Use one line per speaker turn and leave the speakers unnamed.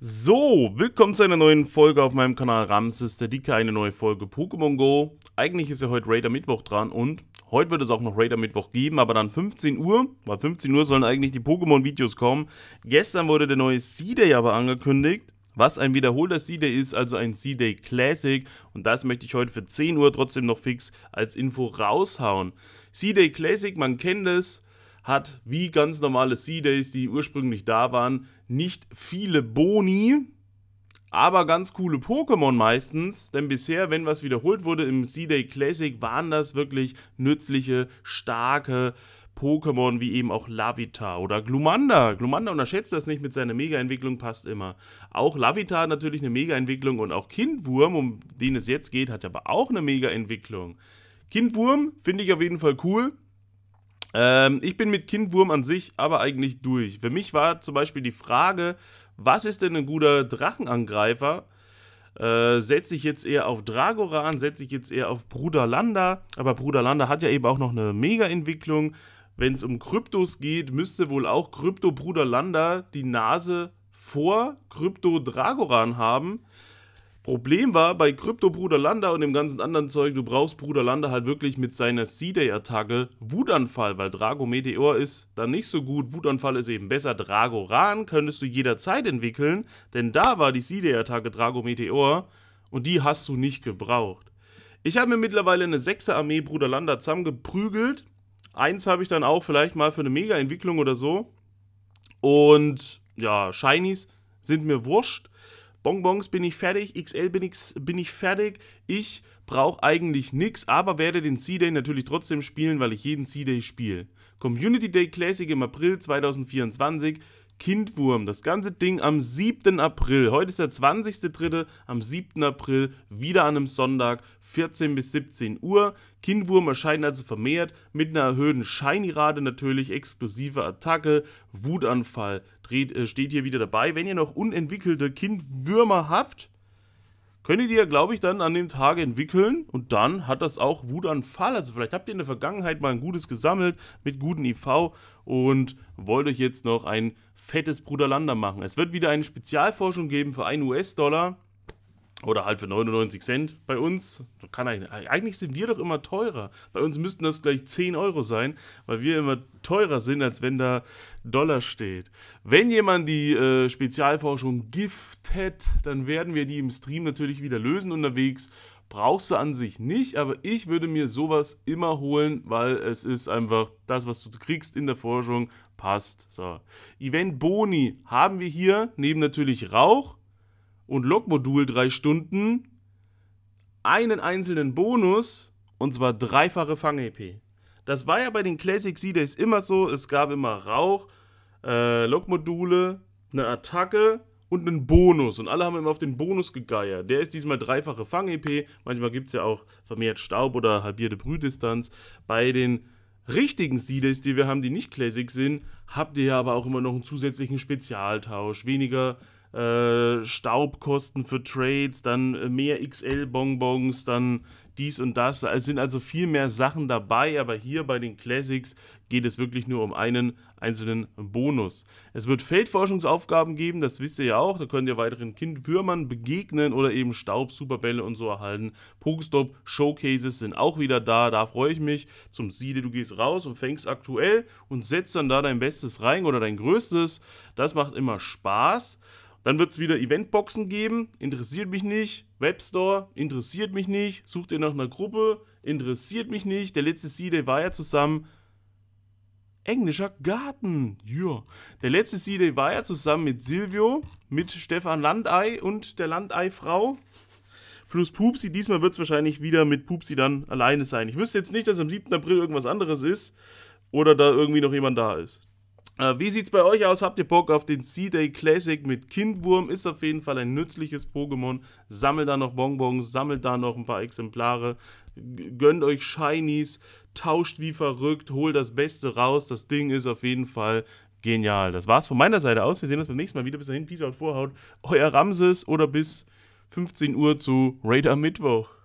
So, willkommen zu einer neuen Folge auf meinem Kanal Ramses, der Dicke, eine neue Folge Pokémon Go. Eigentlich ist ja heute Raider Mittwoch dran und heute wird es auch noch Raider Mittwoch geben, aber dann 15 Uhr, weil 15 Uhr sollen eigentlich die Pokémon-Videos kommen. Gestern wurde der neue C-Day aber angekündigt, was ein wiederholter C-Day ist, also ein C-Day Classic und das möchte ich heute für 10 Uhr trotzdem noch fix als Info raushauen. C-Day Classic, man kennt es, hat, wie ganz normale C-Days, die ursprünglich da waren, nicht viele Boni, aber ganz coole Pokémon meistens, denn bisher, wenn was wiederholt wurde im C-Day Classic, waren das wirklich nützliche, starke Pokémon wie eben auch Lavita oder Glumanda. Glumanda unterschätzt das nicht mit seiner Mega-Entwicklung, passt immer. Auch Lavita hat natürlich eine Mega-Entwicklung und auch Kindwurm, um den es jetzt geht, hat aber auch eine Mega-Entwicklung. Kindwurm finde ich auf jeden Fall cool. Ähm, ich bin mit Kindwurm an sich aber eigentlich durch. Für mich war zum Beispiel die Frage, was ist denn ein guter Drachenangreifer? Äh, setze ich jetzt eher auf Dragoran, setze ich jetzt eher auf Bruder Landa, aber Bruder Landa hat ja eben auch noch eine Mega-Entwicklung. Wenn es um Kryptos geht, müsste wohl auch Krypto Bruder Landa die Nase vor Krypto Dragoran haben. Problem war bei Krypto Bruder Landa und dem ganzen anderen Zeug, du brauchst Bruder Landa halt wirklich mit seiner C-Day-Attacke Wutanfall, weil Drago Meteor ist dann nicht so gut, Wutanfall ist eben besser. Drago Ran könntest du jederzeit entwickeln, denn da war die C-Day-Attacke Drago Meteor und die hast du nicht gebraucht. Ich habe mir mittlerweile eine 6 Armee Bruder Landa zusammengeprügelt. Eins habe ich dann auch vielleicht mal für eine Mega-Entwicklung oder so. Und ja, Shinies sind mir wurscht. Bonbons bin ich fertig, XL bin ich, bin ich fertig. Ich brauche eigentlich nichts, aber werde den C-Day natürlich trotzdem spielen, weil ich jeden C-Day spiele. Community Day Classic im April 2024 Kindwurm, das ganze Ding am 7. April. Heute ist der 20.3. am 7. April, wieder an einem Sonntag, 14 bis 17 Uhr. Kindwurm erscheint also vermehrt, mit einer erhöhten Shiny-Rate natürlich, explosive Attacke, Wutanfall, dreht, äh, steht hier wieder dabei. Wenn ihr noch unentwickelte Kindwürmer habt, Könnt ihr die ja, glaube ich, dann an dem Tag entwickeln und dann hat das auch Wutanfall. Also vielleicht habt ihr in der Vergangenheit mal ein gutes gesammelt mit guten IV und wollt euch jetzt noch ein fettes Bruderlander machen. Es wird wieder eine Spezialforschung geben für einen US-Dollar oder halt für 99 Cent bei uns. Kann eigentlich, eigentlich sind wir doch immer teurer. Bei uns müssten das gleich 10 Euro sein, weil wir immer teurer sind, als wenn da Dollar steht. Wenn jemand die äh, Spezialforschung giftet, dann werden wir die im Stream natürlich wieder lösen unterwegs. Brauchst du an sich nicht, aber ich würde mir sowas immer holen, weil es ist einfach das, was du kriegst in der Forschung, passt. So. Event Boni haben wir hier, neben natürlich Rauch und Logmodul drei Stunden einen einzelnen Bonus und zwar dreifache Fang-EP. Das war ja bei den Classic C-Days immer so, es gab immer Rauch, äh, Logmodule, eine Attacke und einen Bonus. Und alle haben immer auf den Bonus gegeiert. Der ist diesmal dreifache Fang-EP. Manchmal gibt es ja auch vermehrt Staub oder halbierte Brühdistanz. Bei den richtigen Seeders, die wir haben, die nicht Classic sind, habt ihr ja aber auch immer noch einen zusätzlichen Spezialtausch. Weniger äh, Staubkosten für Trades, dann äh, mehr XL-Bonbons, dann dies und das. Es sind also viel mehr Sachen dabei, aber hier bei den Classics geht es wirklich nur um einen einzelnen Bonus. Es wird Feldforschungsaufgaben geben, das wisst ihr ja auch. Da könnt ihr weiteren Kindwürmern begegnen oder eben Staub, Superbälle und so erhalten. Pokestop Showcases sind auch wieder da, da freue ich mich. Zum Siede, du gehst raus und fängst aktuell und setzt dann da dein Bestes rein oder dein Größtes. Das macht immer Spaß. Dann wird es wieder Eventboxen geben, interessiert mich nicht. Webstore, interessiert mich nicht. Sucht ihr nach einer Gruppe, interessiert mich nicht. Der letzte C-Day war ja zusammen englischer Garten. Ja. Der letzte C-Day war ja zusammen mit Silvio, mit Stefan Landei und der Landei-Frau. Plus Pupsi, diesmal wird es wahrscheinlich wieder mit Pupsi dann alleine sein. Ich wüsste jetzt nicht, dass am 7. April irgendwas anderes ist oder da irgendwie noch jemand da ist. Äh, wie sieht es bei euch aus? Habt ihr Bock auf den C-Day Classic mit Kindwurm? Ist auf jeden Fall ein nützliches Pokémon. Sammelt da noch Bonbons, sammelt da noch ein paar Exemplare, gönnt euch Shinies, tauscht wie verrückt, holt das Beste raus. Das Ding ist auf jeden Fall genial. Das war's von meiner Seite aus. Wir sehen uns beim nächsten Mal wieder. Bis dahin, Peace out, Vorhaut. Euer Ramses oder bis 15 Uhr zu Raider Mittwoch.